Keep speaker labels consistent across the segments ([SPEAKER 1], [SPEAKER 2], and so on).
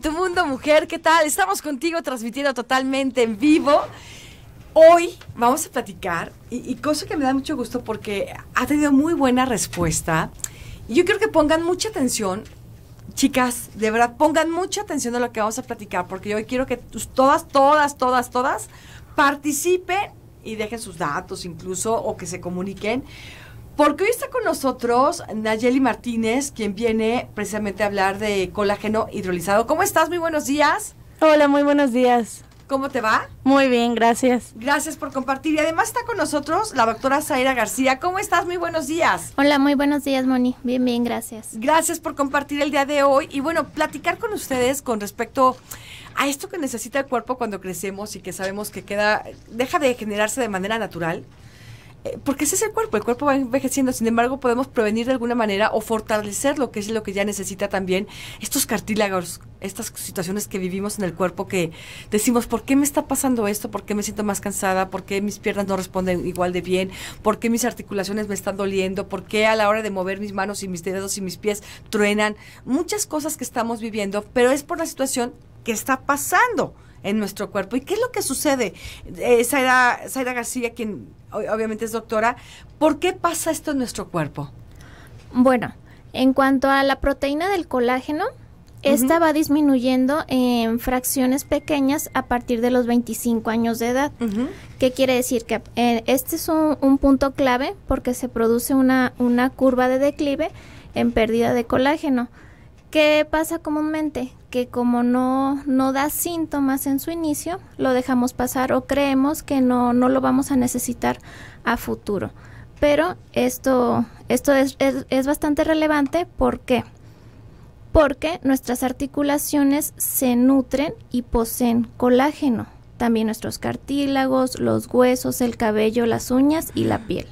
[SPEAKER 1] Tu Mundo Mujer, ¿qué tal? Estamos contigo transmitiendo totalmente en vivo. Hoy vamos a platicar, y, cosa que me da mucho gusto porque ha tenido muy buena respuesta. Y yo quiero que pongan mucha atención, chicas, de verdad, pongan mucha atención a lo que vamos a platicar, porque yo quiero que todas, todas, todas, todas participen y dejen sus datos incluso, o que se comuniquen porque hoy está con nosotros Nayeli Martínez, quien viene precisamente a hablar de colágeno hidrolizado. ¿Cómo estás? Muy buenos días. Hola, muy buenos días. ¿Cómo te va?
[SPEAKER 2] Muy bien, gracias.
[SPEAKER 1] Gracias por compartir. Y además está con nosotros la doctora Zaira García. ¿Cómo estás? Muy buenos días. Hola, muy buenos días, Moni. Bien, bien, gracias. Gracias por compartir el día de hoy y bueno, platicar con ustedes con respecto a esto que necesita el cuerpo cuando crecemos y que sabemos que queda, deja de generarse de manera natural eh, porque ese es el cuerpo, el cuerpo va envejeciendo, sin embargo podemos prevenir de alguna manera o fortalecer lo que es lo que ya necesita también estos cartílagos, estas situaciones que vivimos en el cuerpo que decimos, ¿por qué me está pasando esto? ¿Por qué me siento más cansada? ¿Por qué mis piernas no responden igual de bien? ¿Por qué mis articulaciones me están doliendo? ¿Por qué a la hora de mover mis manos y mis dedos y mis pies truenan? Muchas cosas que estamos viviendo, pero es por la situación que está pasando en nuestro cuerpo. ¿Y qué es lo que sucede? Eh, Zaira, García, quien obviamente es doctora, ¿por qué pasa esto en nuestro cuerpo?
[SPEAKER 3] Bueno, en cuanto a la proteína del colágeno, esta va disminuyendo en fracciones pequeñas a partir de los 25 años de edad. ¿Qué quiere decir? Que eh, este es un, punto clave porque se produce una, una curva de declive en pérdida de colágeno. ¿Qué pasa comúnmente? Que como no, no da síntomas en su inicio, lo dejamos pasar o creemos que no, no lo vamos a necesitar a futuro. Pero esto, esto es, es, bastante relevante porque porque nuestras articulaciones se nutren y poseen colágeno. También nuestros cartílagos, los huesos, el cabello, las uñas y la piel.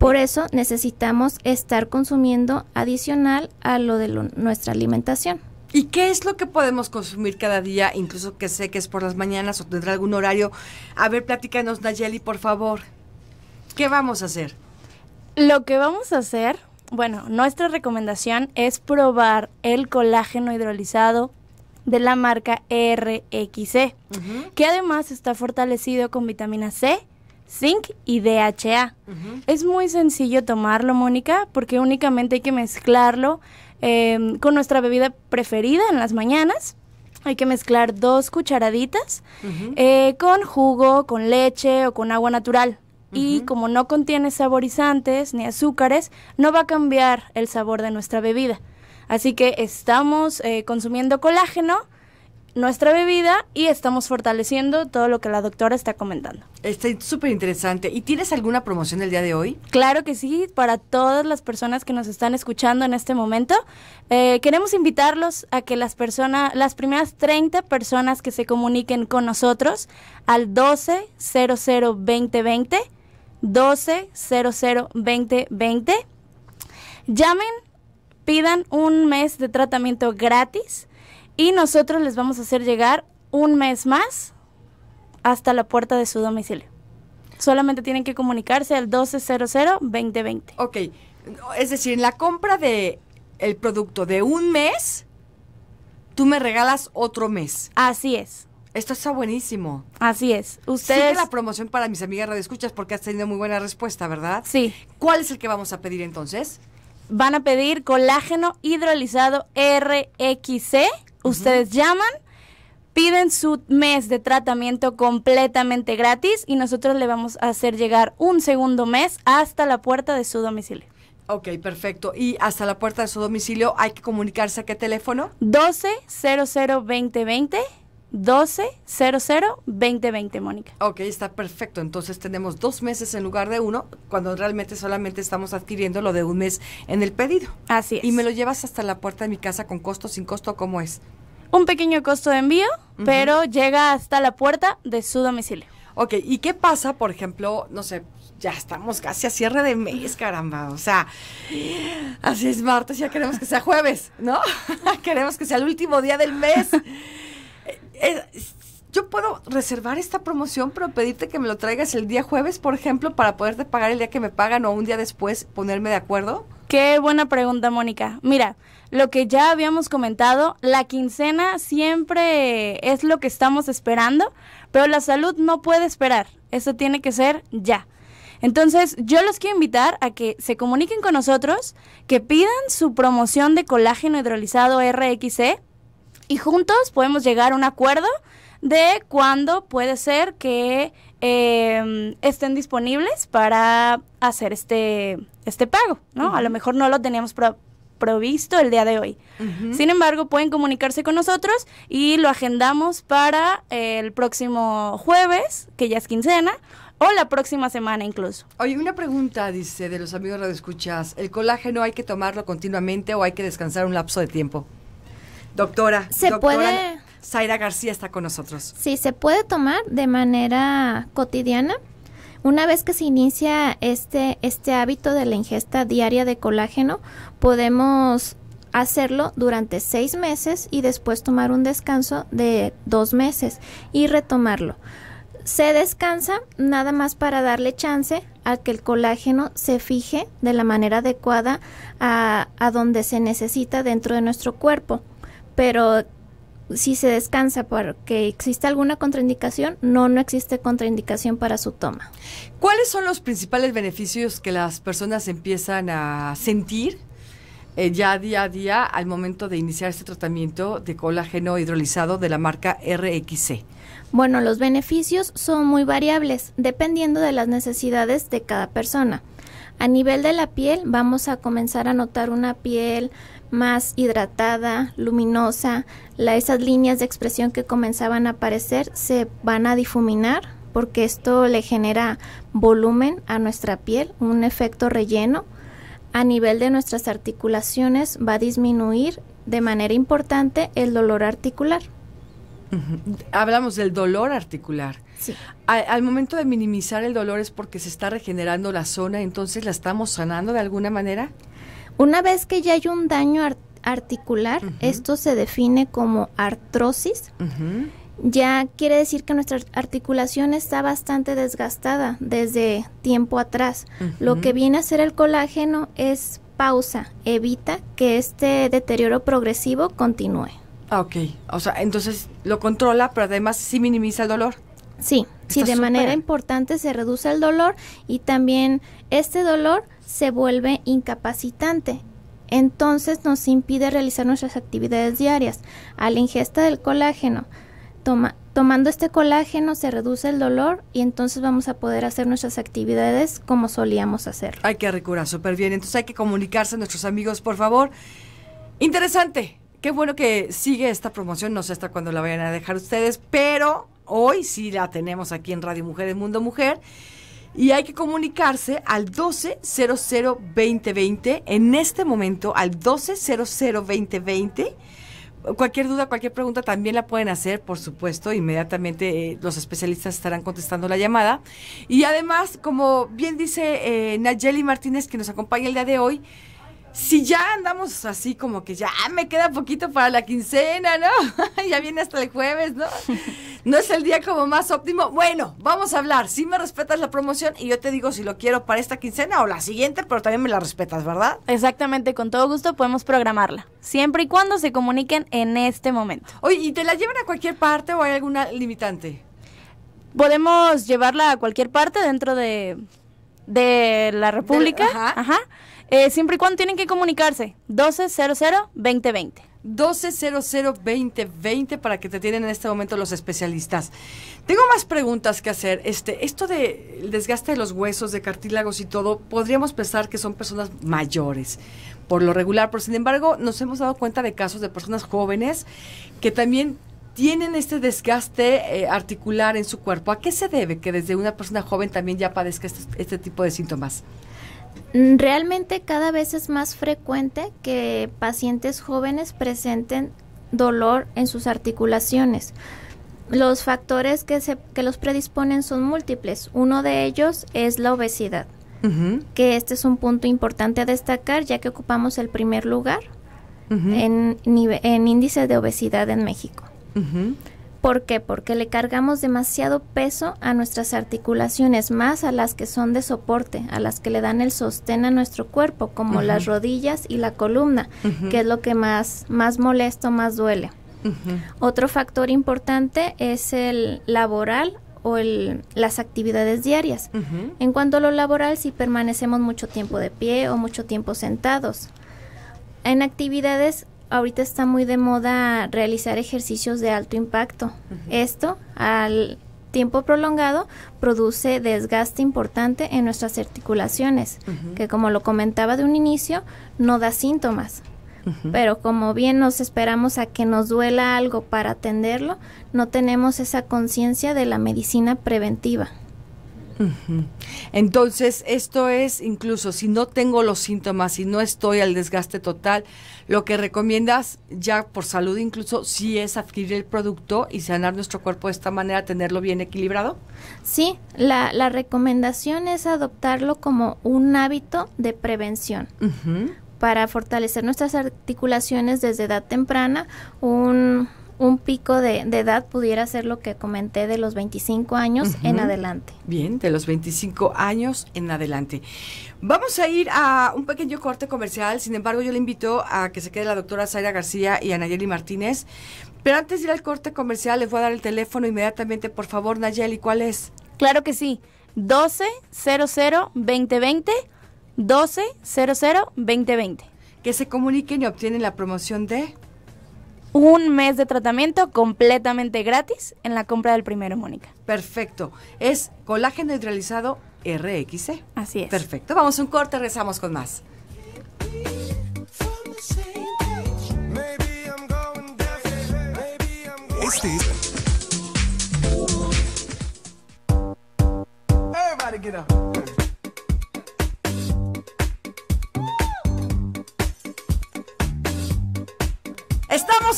[SPEAKER 3] Por eso necesitamos estar consumiendo adicional a lo de nuestra alimentación. ¿Y qué es lo que podemos
[SPEAKER 1] consumir cada día, incluso que sé que es por las mañanas o tendrá algún horario? A ver, platícanos, Nayeli, por favor. ¿Qué vamos a hacer?
[SPEAKER 2] Lo que vamos a hacer, bueno, nuestra recomendación es probar el colágeno hidrolizado de la marca RXC. que además está fortalecido con vitamina C zinc y DHA. Es muy sencillo tomarlo, Mónica, porque únicamente hay que mezclarlo em, con nuestra bebida preferida en las mañanas. Hay que mezclar dos cucharaditas eh, con jugo, con leche o con agua natural. Y como no contiene saborizantes ni azúcares, no va a cambiar el sabor de nuestra bebida. Así que estamos eh, consumiendo colágeno, nuestra bebida y estamos fortaleciendo todo lo que la doctora está comentando.
[SPEAKER 1] Está súper interesante. ¿Y tienes alguna promoción el día de hoy?
[SPEAKER 2] Claro que sí, para todas las personas que nos están escuchando en este momento. Eh, queremos invitarlos a que las personas, las primeras 30 personas que se comuniquen con nosotros al 12002020, 2020. llamen, pidan un mes de tratamiento gratis y nosotros les vamos a hacer llegar un mes más hasta la puerta de su domicilio. Solamente tienen que comunicarse al 1200-2020. Ok, es decir,
[SPEAKER 1] en la compra de el producto de un mes, tú me regalas otro mes. Así es. Esto está buenísimo. Así es. Ustedes... Sigue la promoción para mis amigas escuchas porque has tenido muy buena respuesta, ¿verdad? Sí. ¿Cuál es el que vamos a pedir entonces? Van a pedir colágeno hidrolizado RXC ustedes
[SPEAKER 2] llaman, piden su mes de tratamiento completamente gratis y nosotros le vamos a hacer llegar un segundo mes hasta la puerta de su domicilio.
[SPEAKER 1] Ok, perfecto. Y hasta la puerta de su domicilio hay que comunicarse a qué teléfono?
[SPEAKER 2] 12 00 1200-2020, Mónica.
[SPEAKER 1] Ok, está perfecto. Entonces tenemos dos meses en lugar de uno, cuando realmente solamente estamos adquiriendo lo de un mes en el pedido. Así es. ¿Y me lo llevas hasta la puerta de mi casa con costo, sin costo? ¿Cómo es? Un pequeño
[SPEAKER 2] costo de envío, pero llega hasta la puerta de su domicilio. Ok, ¿y qué pasa,
[SPEAKER 1] por ejemplo, no sé, ya estamos casi a cierre de mes, caramba. O sea, así es martes, ya queremos que sea jueves, ¿no? queremos que sea el último día del mes yo puedo reservar esta promoción, pero pedirte que me lo traigas el día jueves, por ejemplo, para poderte pagar el día que me pagan o un día después ponerme de acuerdo. Qué
[SPEAKER 2] buena pregunta, Mónica. Mira, lo que ya habíamos comentado, la quincena siempre es lo que estamos esperando, pero la salud no puede esperar. Eso tiene que ser ya. Entonces, yo los quiero invitar a que se comuniquen con nosotros, que pidan su promoción de colágeno hidrolizado RXE y juntos podemos llegar a un acuerdo de cuándo puede ser que em, estén disponibles para hacer este, este pago, ¿no? A lo mejor no lo teníamos provisto el día de hoy. Sin embargo, pueden comunicarse con nosotros y lo agendamos para el próximo jueves, que ya es quincena,
[SPEAKER 1] o la próxima semana incluso. Oye, una pregunta, dice, de los amigos escuchas ¿el colágeno hay que tomarlo continuamente o hay que descansar un lapso de tiempo? Doctora, se puede. Zaira García está con nosotros.
[SPEAKER 3] Sí, se puede tomar de manera cotidiana. Una vez que se inicia este, este hábito de la ingesta diaria de colágeno, podemos hacerlo durante seis meses y después tomar un descanso de dos meses y retomarlo. Se descansa nada más para darle chance a que el colágeno se fije de la manera adecuada a, a donde se necesita dentro de nuestro cuerpo pero si se descansa porque existe alguna contraindicación, no, no existe contraindicación para su toma.
[SPEAKER 1] ¿Cuáles son los principales beneficios que las personas empiezan a sentir eh, ya día a día al momento de iniciar este tratamiento de colágeno hidrolizado de la marca RXC?
[SPEAKER 3] Bueno, los beneficios son muy variables dependiendo de las necesidades de cada persona. A nivel de la piel vamos a comenzar a notar una piel más hidratada, luminosa, la, esas líneas de expresión que comenzaban a aparecer se van a difuminar porque esto le genera volumen a nuestra piel, un efecto relleno. A nivel de nuestras articulaciones va a disminuir de manera importante el dolor articular.
[SPEAKER 1] Hablamos del dolor articular. Sí.
[SPEAKER 3] Al, al, momento de minimizar
[SPEAKER 1] el dolor es porque se está regenerando la zona, entonces la estamos sanando de alguna manera.
[SPEAKER 3] Una vez que ya hay un daño articular, esto se define como artrosis. Ya quiere decir que nuestra articulación está bastante desgastada desde tiempo atrás. Lo que viene a ser el colágeno es pausa, evita que este deterioro progresivo continúe. Ok, o sea,
[SPEAKER 1] entonces lo controla, pero además sí minimiza el dolor. Sí si de manera
[SPEAKER 3] importante se reduce el dolor y también este dolor se vuelve incapacitante. Entonces nos impide realizar nuestras actividades diarias. A la ingesta del colágeno, toma, tomando este colágeno se reduce el dolor y entonces vamos a poder hacer nuestras actividades como solíamos hacer.
[SPEAKER 1] Hay que recurrir súper bien. Entonces hay que comunicarse a nuestros amigos, por favor. Interesante. Qué bueno que sigue esta promoción. No sé hasta cuándo la vayan a dejar ustedes, pero Hoy sí la tenemos aquí en Radio Mujer Mujeres Mundo Mujer. Y hay que comunicarse al 12002020, en este momento al 12002020. Cualquier duda, cualquier pregunta también la pueden hacer, por supuesto, inmediatamente eh, los especialistas estarán contestando la llamada. Y además, como bien dice eh, Nayeli Martínez, que nos acompaña el día de hoy, si ya andamos así como que ya me queda poquito para la quincena, ¿no? ya viene hasta el jueves, ¿no? No es el día como más óptimo. Bueno, vamos a hablar. Si me respetas la promoción y yo te digo si lo quiero para esta quincena o la siguiente, pero también me la respetas, ¿verdad? Exactamente,
[SPEAKER 2] con todo gusto podemos programarla, siempre y cuando se comuniquen en este momento. Oye, ¿y te la llevan a cualquier parte o hay alguna limitante? Podemos llevarla a cualquier parte dentro de, la República. ajá. ajá eh, siempre y cuando tienen que
[SPEAKER 1] comunicarse. 1200-2020. 1200-2020 para que te tienen en este momento los especialistas. Tengo más preguntas que hacer. Este, esto del desgaste de los huesos, de cartílagos y todo, podríamos pensar que son personas mayores por lo regular, pero sin embargo nos hemos dado cuenta de casos de personas jóvenes que también tienen este desgaste eh, articular en su cuerpo. ¿A qué se debe que desde una persona joven
[SPEAKER 3] también ya padezca este, este tipo de síntomas? Mm, realmente cada vez es más frecuente que pacientes jóvenes presenten dolor en sus articulaciones. Los factores que, se, los predisponen son múltiples. Uno de ellos es la obesidad, que este es un punto importante a destacar ya que ocupamos el primer lugar en, índice de obesidad en México. ¿Por qué? Porque le cargamos demasiado peso a nuestras articulaciones, más a las que son de soporte, a las que le dan el sostén a nuestro cuerpo, como las rodillas y la columna, que es lo que más, más molesto, más duele. Otro factor importante es el laboral o el, las actividades diarias. En cuanto a lo laboral, si permanecemos mucho tiempo de pie o mucho tiempo sentados, en actividades ahorita está muy de moda realizar ejercicios de alto impacto. Esto, al tiempo prolongado, produce desgaste importante en nuestras articulaciones, que como lo comentaba de un inicio, no da síntomas. Pero como bien nos esperamos a que nos duela algo para atenderlo, no tenemos esa conciencia de la medicina preventiva.
[SPEAKER 1] Entonces, esto es incluso si no tengo los síntomas, si no estoy al desgaste total, lo que recomiendas ya por salud incluso, si es adquirir el producto y sanar nuestro cuerpo de esta manera, tenerlo bien equilibrado. Sí,
[SPEAKER 3] la, recomendación es adoptarlo como un hábito de prevención. Para fortalecer nuestras articulaciones desde edad temprana, un, un pico de, edad pudiera ser lo que comenté de los 25 años en adelante.
[SPEAKER 1] Bien, de los 25 años en adelante. Vamos a ir a un pequeño corte comercial, sin embargo yo le invito a que se quede la doctora Zaira García y a Nayeli Martínez, pero antes de ir al corte comercial les voy a dar el teléfono inmediatamente, por favor Nayeli, ¿cuál es? Claro que sí,
[SPEAKER 2] 1200-2020, 1200-2020. Que se comuniquen y obtienen la promoción de un mes de tratamiento completamente gratis en la compra del primero, Mónica.
[SPEAKER 1] Perfecto. Es colágeno neutralizado RXC. Así es. Perfecto. Vamos a un corte, rezamos con más. Este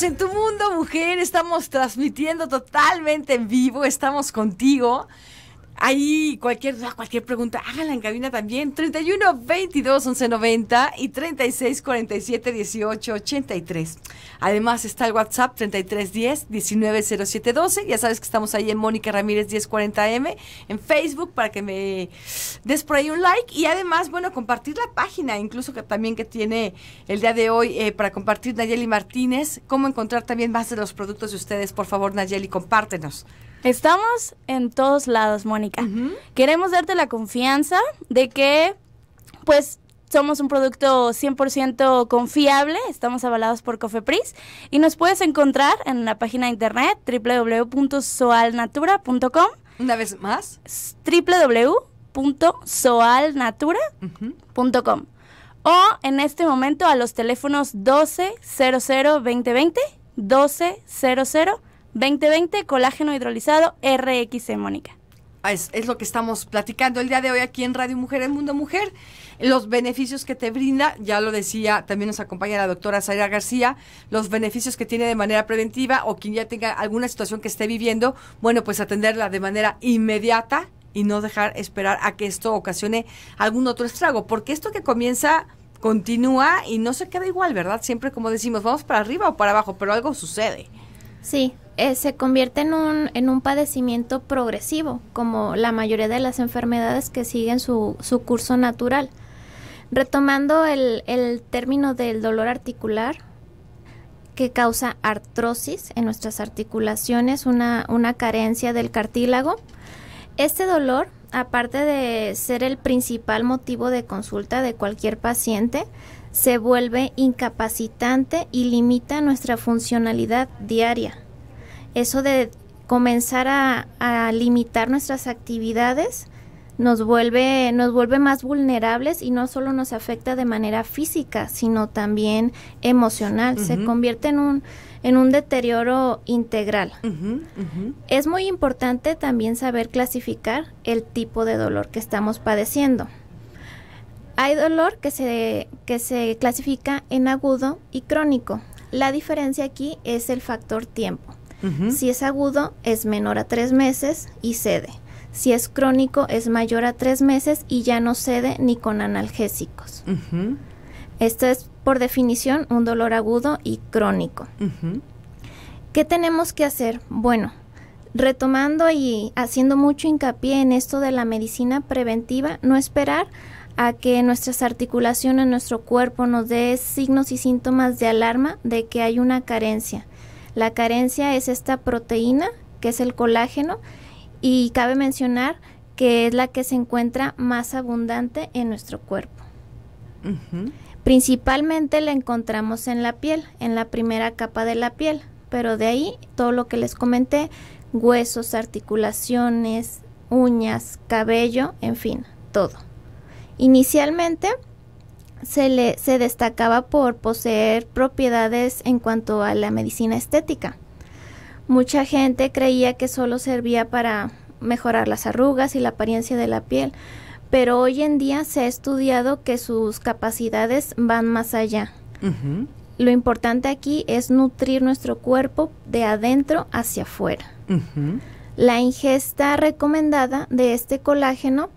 [SPEAKER 1] en tu mundo, mujer. Estamos transmitiendo totalmente en vivo. Estamos contigo. Ahí cualquier cualquier pregunta, háganla en cabina también. 31 22 11 90 y 36 47 18 83. Además está el WhatsApp 33 10 19 07 12. Ya sabes que estamos ahí en Mónica Ramírez 1040M en Facebook para que me des por ahí un like y además, bueno, compartir la página, incluso que también que tiene el día de hoy eh, para compartir Nayeli Martínez, cómo encontrar también más de los productos de ustedes. Por favor, Nayeli, compártenos.
[SPEAKER 2] Estamos en todos lados, Mónica. Queremos darte la confianza de que, pues, somos un producto 100% confiable, estamos avalados por Cofepris y nos puedes encontrar en la página de internet www.soalnatura.com. Una vez más. www.soalnatura.com. O en este momento a los teléfonos 1200 2020, 1200
[SPEAKER 1] 2020 colágeno hidrolizado rx eh, Mónica. Ah, es, lo que estamos platicando el día de hoy aquí en Radio Mujer, en Mundo Mujer. Los beneficios que te brinda, ya lo decía, también nos acompaña la doctora Sara García, los beneficios que tiene de manera preventiva o quien ya tenga alguna situación que esté viviendo, bueno, pues atenderla de manera inmediata y no dejar esperar a que esto ocasione algún otro estrago, porque esto que comienza continúa y
[SPEAKER 3] no se queda igual, ¿verdad? Siempre como decimos, vamos para arriba o para abajo, pero algo sucede. Sí, eh, se convierte en un, en un padecimiento progresivo, como la mayoría de las enfermedades que siguen su, curso natural. Retomando el, término del dolor articular, que causa artrosis en nuestras articulaciones, una, una carencia del cartílago. Este dolor, aparte de ser el principal motivo de consulta de cualquier paciente, se vuelve incapacitante y limita nuestra funcionalidad diaria. Eso de comenzar a, limitar nuestras actividades nos vuelve, nos vuelve más vulnerables y no solo nos afecta de manera física, sino también emocional. Se convierte en un, en un deterioro integral. Es muy importante también saber clasificar el tipo de dolor que estamos padeciendo. Hay dolor que se, que se clasifica en agudo y crónico. La diferencia aquí es el factor tiempo. Si es agudo, es menor a tres meses y cede. Si es crónico, es mayor a tres meses y ya no cede ni con analgésicos. Esto es, por definición, un dolor agudo y crónico. ¿Qué tenemos que hacer? Bueno, retomando y haciendo mucho hincapié en esto de la medicina preventiva, no esperar a que nuestras articulaciones, nuestro cuerpo nos dé signos y síntomas de alarma de que hay una carencia. La carencia es esta proteína, que es el colágeno, y cabe mencionar que es la que se encuentra más abundante en nuestro cuerpo. Principalmente la encontramos en la piel, en la primera capa de la piel, pero de ahí todo lo que les comenté, huesos, articulaciones, uñas, cabello, en fin, todo. Inicialmente se, le, se destacaba por poseer propiedades en cuanto a la medicina estética. Mucha gente creía que solo servía para mejorar las arrugas y la apariencia de la piel, pero hoy en día se ha estudiado que sus capacidades van más allá. Lo importante aquí es nutrir nuestro cuerpo de adentro hacia afuera. La ingesta recomendada de este colágeno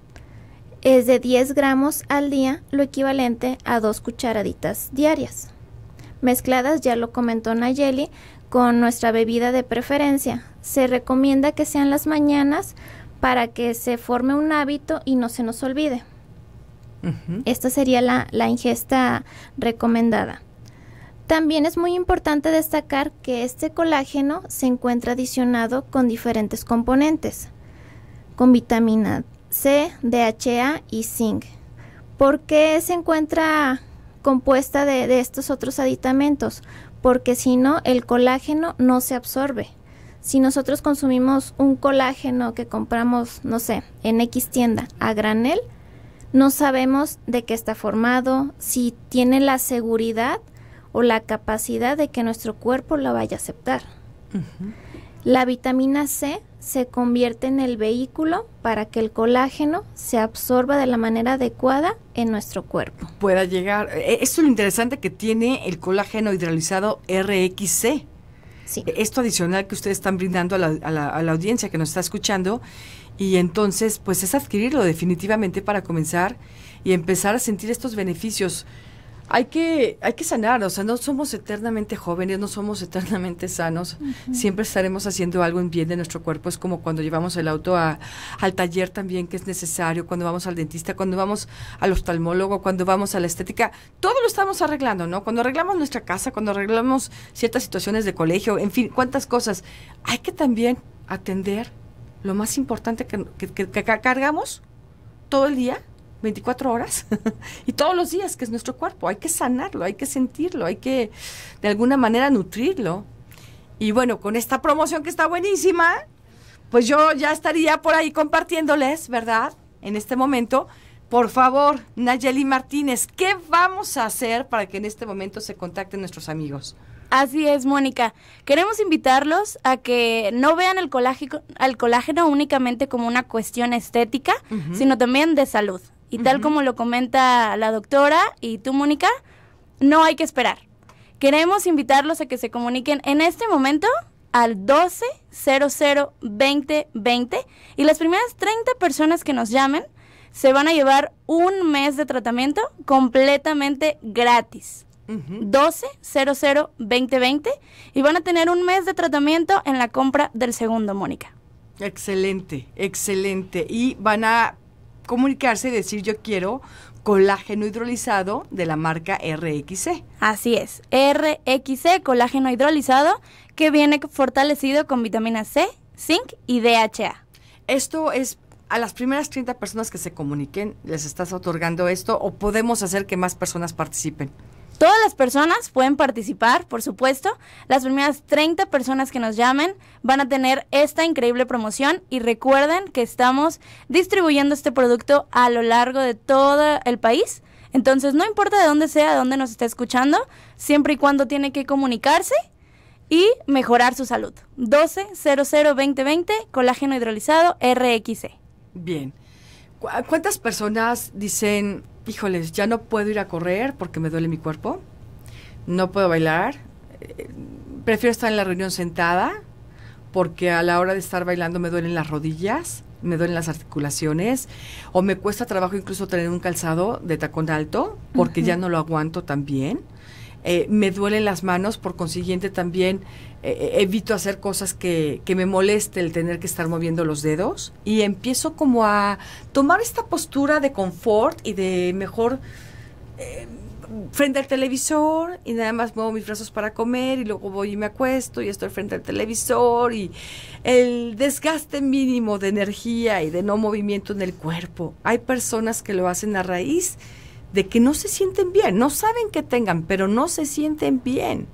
[SPEAKER 3] es de 10 gramos al día, lo equivalente a dos cucharaditas diarias. Mezcladas, ya lo comentó Nayeli, con nuestra bebida de preferencia. Se recomienda que sean las mañanas para que se forme un hábito y no se nos olvide. Esta sería la, ingesta recomendada. También es muy importante destacar que este colágeno se encuentra adicionado con diferentes componentes, con vitamina C, DHA y zinc. ¿Por qué se encuentra compuesta de, estos otros aditamentos? Porque si no, el colágeno no se absorbe. Si nosotros consumimos un colágeno que compramos, no sé, en X tienda a granel, no sabemos de qué está formado, si tiene la seguridad o la capacidad de que nuestro cuerpo lo vaya a aceptar. La vitamina C se convierte en el vehículo para que el colágeno se absorba de la manera adecuada en nuestro cuerpo.
[SPEAKER 1] Pueda llegar. E, e, esto es lo interesante que tiene el colágeno hidralizado RXC. E, esto adicional que ustedes están brindando a la, audiencia que nos está escuchando. Y entonces, pues es adquirirlo definitivamente para comenzar y empezar a sentir estos beneficios hay que, hay que sanar, o sea, no somos eternamente jóvenes, no somos eternamente sanos, siempre estaremos haciendo algo en bien de nuestro cuerpo, es como cuando llevamos el auto al taller también que es necesario, cuando vamos al dentista, cuando vamos al oftalmólogo, cuando vamos a la estética, todo lo estamos arreglando, ¿no? Cuando arreglamos nuestra casa, cuando arreglamos ciertas situaciones de colegio, en fin, cuántas cosas, hay que también atender lo más importante que cargamos todo el día, 24 horas y todos los días, que es nuestro cuerpo. Hay que sanarlo, hay que sentirlo, hay que de alguna manera nutrirlo. Y bueno, con esta promoción que está buenísima, pues yo ya estaría por ahí compartiéndoles, ¿verdad? En este momento. Por favor, Nayeli Martínez, ¿qué vamos a hacer para que en este momento se contacten nuestros amigos? Así es, Mónica. Queremos invitarlos a
[SPEAKER 2] que no vean el colágeno, colágeno únicamente como una cuestión estética, sino también de salud. Y tal como lo comenta la doctora y tú, Mónica, no hay que esperar. Queremos invitarlos a que se comuniquen en este momento al 12002020 y las primeras 30 personas que nos llamen se van a llevar un mes de tratamiento completamente gratis. Uh 12002020 y van a tener un mes de tratamiento en la compra del segundo, Mónica.
[SPEAKER 1] Excelente, excelente. Y van a comunicarse y decir yo quiero colágeno hidrolizado de la marca RXC.
[SPEAKER 2] Así es, RXC, colágeno hidrolizado, que viene fortalecido con vitamina C, zinc y DHA.
[SPEAKER 1] Esto es a las primeras 30 personas que se comuniquen, ¿les estás otorgando esto o podemos hacer que más personas participen? Todas
[SPEAKER 2] las personas pueden participar, por supuesto. Las primeras 30 personas que nos llamen van a tener esta increíble promoción y recuerden que estamos distribuyendo este producto a lo largo de todo el país. Entonces, no importa de dónde sea, de dónde nos esté escuchando, siempre y cuando tiene que comunicarse y mejorar su salud.
[SPEAKER 1] 12-00-2020, colágeno hidrolizado RXC. Bien. ¿Cuántas personas dicen híjoles, ya no puedo ir a correr porque me duele mi cuerpo, no puedo bailar, eh, prefiero estar en la reunión sentada porque a la hora de estar bailando me duelen las rodillas, me duelen las articulaciones o me cuesta trabajo incluso tener un calzado de tacón alto porque ya no lo aguanto también. Eh, me duelen las manos, por consiguiente también eh, eh, evito hacer cosas que, me moleste el tener que estar moviendo los dedos y empiezo como a tomar esta postura de confort y de mejor... Eh, frente al televisor y nada más muevo mis brazos para comer y luego voy y me acuesto y estoy frente al televisor y el desgaste mínimo de energía y de no movimiento en el cuerpo. Hay personas que lo hacen a raíz de que no se sienten bien, no saben que tengan, pero no se sienten bien.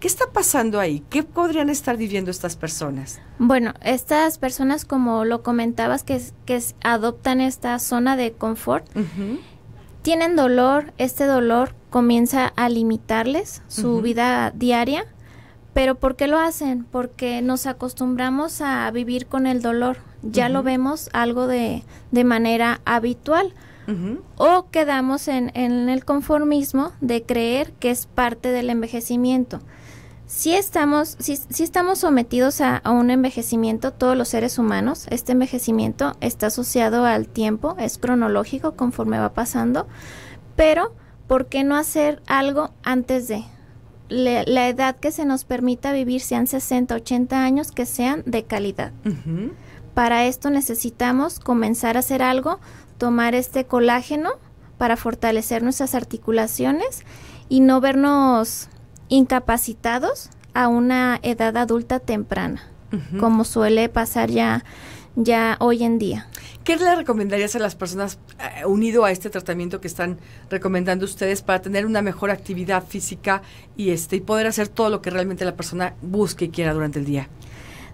[SPEAKER 1] ¿Qué está pasando ahí? ¿Qué podrían estar viviendo estas personas?
[SPEAKER 3] Bueno, estas personas, como lo comentabas, que, que adoptan esta zona de confort, tienen dolor, este dolor comienza a limitarles su vida diaria, pero ¿por qué lo hacen? Porque nos acostumbramos a vivir con el dolor, ya lo vemos algo de, de manera habitual o quedamos en, el conformismo de creer que es parte del envejecimiento. Si estamos, si, estamos sometidos a, un envejecimiento, todos los seres humanos, este envejecimiento está asociado al tiempo, es cronológico conforme va pasando, pero ¿por qué no hacer algo antes de? la edad que se nos permita vivir, sean 60, 80 años, que sean de calidad. para esto necesitamos comenzar a hacer algo tomar este colágeno para fortalecer nuestras articulaciones y no vernos incapacitados a una edad adulta temprana, como suele pasar ya ya hoy en día.
[SPEAKER 1] ¿Qué le recomendarías a las personas eh, unido a este tratamiento que están recomendando ustedes para tener una mejor actividad física y este y poder hacer todo lo que realmente la persona busque y quiera durante el día?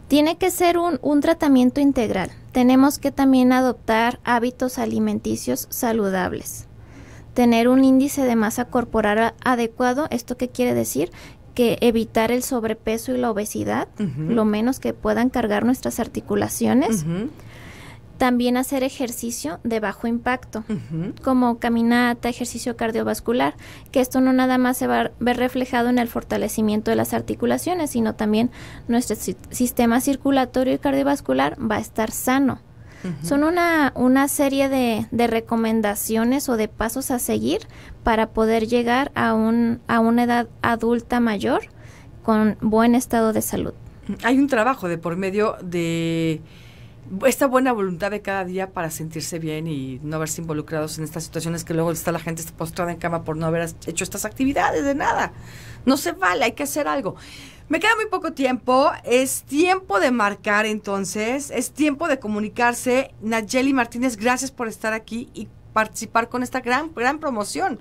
[SPEAKER 3] Tiene que ser un, un tratamiento integral. Tenemos que también adoptar hábitos alimenticios saludables. Tener un índice de masa corporal adecuado, ¿esto qué quiere decir? que evitar el sobrepeso y la obesidad, lo menos que puedan cargar nuestras articulaciones. También hacer ejercicio de bajo impacto, como caminata, ejercicio cardiovascular, que esto no nada más se va a ver reflejado en el fortalecimiento de las articulaciones, sino también nuestro sistema circulatorio y cardiovascular va a estar sano. Son una, una serie de, de, recomendaciones o de pasos a seguir para poder llegar a, un, a una edad adulta mayor con buen estado de salud.
[SPEAKER 1] Hay un trabajo de por medio de esta buena voluntad de cada día para sentirse bien y no verse involucrados en estas situaciones que luego está la gente postrada en cama por no haber hecho estas actividades de nada. No se vale, hay que hacer algo. Me queda muy poco tiempo, es tiempo de marcar entonces, es tiempo de comunicarse. Nayeli Martínez, gracias por estar aquí y participar con esta gran, gran promoción.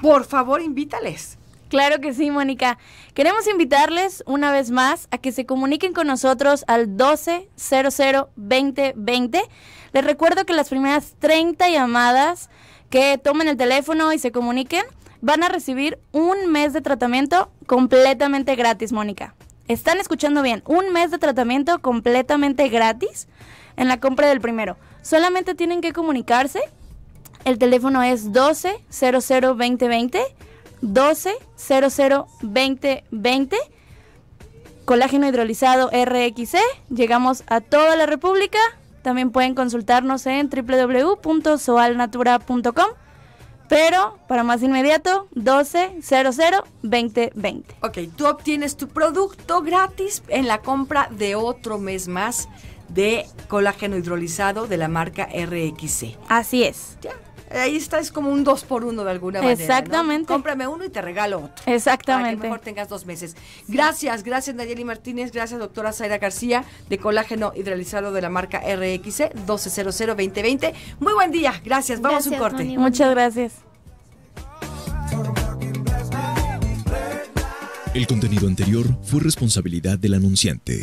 [SPEAKER 1] Por favor, invítales.
[SPEAKER 2] Claro que sí, Mónica. Queremos invitarles una vez más a que se comuniquen con nosotros al 1200-2020. Les recuerdo que las primeras 30 llamadas que tomen el teléfono y se comuniquen van a recibir un mes de tratamiento completamente gratis, Mónica. Están escuchando bien, un mes de tratamiento completamente gratis en la compra del primero. Solamente tienen que comunicarse. El teléfono es 1200-2020 12 00 20 Colágeno hidrolizado RXC. E. Llegamos a toda la República. También pueden consultarnos en www.soalnatura.com. Pero para más inmediato,
[SPEAKER 1] 1200-2020. Ok, tú obtienes tu producto gratis en la compra de otro mes más de colágeno hidrolizado de la marca RXC. E. Así es ahí está, es como un dos por uno de alguna manera. Exactamente. Cómprame uno y te regalo otro. Exactamente. Para que mejor tengas dos meses. Gracias, gracias Nayeli Martínez, gracias doctora Zaira García de Colágeno Hidralizado de la marca RXC 1200-2020. Muy buen día, gracias. Vamos a un corte. Muchas gracias. El contenido anterior fue responsabilidad del anunciante.